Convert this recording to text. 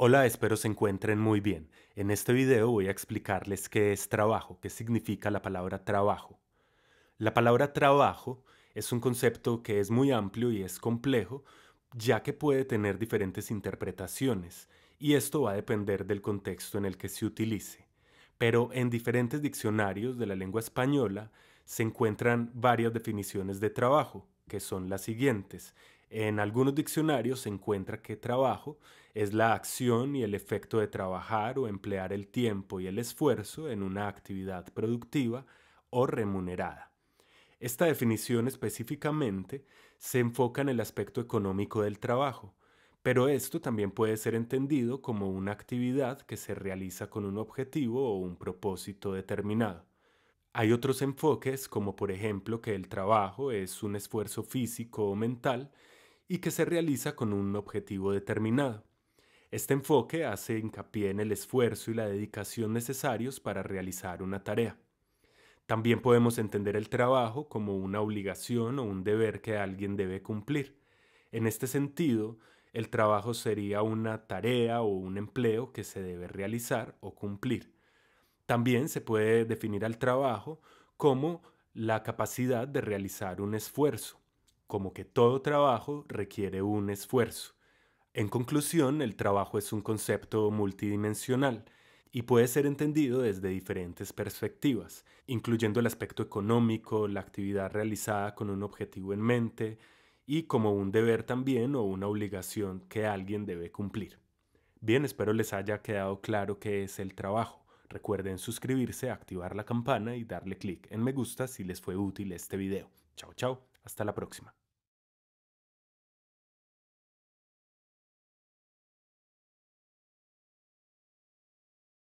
Hola, espero se encuentren muy bien. En este video voy a explicarles qué es trabajo, qué significa la palabra trabajo. La palabra trabajo es un concepto que es muy amplio y es complejo, ya que puede tener diferentes interpretaciones, y esto va a depender del contexto en el que se utilice. Pero en diferentes diccionarios de la lengua española se encuentran varias definiciones de trabajo, que son las siguientes, en algunos diccionarios se encuentra que trabajo es la acción y el efecto de trabajar o emplear el tiempo y el esfuerzo en una actividad productiva o remunerada. Esta definición específicamente se enfoca en el aspecto económico del trabajo, pero esto también puede ser entendido como una actividad que se realiza con un objetivo o un propósito determinado. Hay otros enfoques, como por ejemplo que el trabajo es un esfuerzo físico o mental y que se realiza con un objetivo determinado. Este enfoque hace hincapié en el esfuerzo y la dedicación necesarios para realizar una tarea. También podemos entender el trabajo como una obligación o un deber que alguien debe cumplir. En este sentido, el trabajo sería una tarea o un empleo que se debe realizar o cumplir. También se puede definir al trabajo como la capacidad de realizar un esfuerzo como que todo trabajo requiere un esfuerzo. En conclusión, el trabajo es un concepto multidimensional y puede ser entendido desde diferentes perspectivas, incluyendo el aspecto económico, la actividad realizada con un objetivo en mente y como un deber también o una obligación que alguien debe cumplir. Bien, espero les haya quedado claro qué es el trabajo. Recuerden suscribirse, activar la campana y darle clic en me gusta si les fue útil este video. Chao, chao. Hasta la próxima.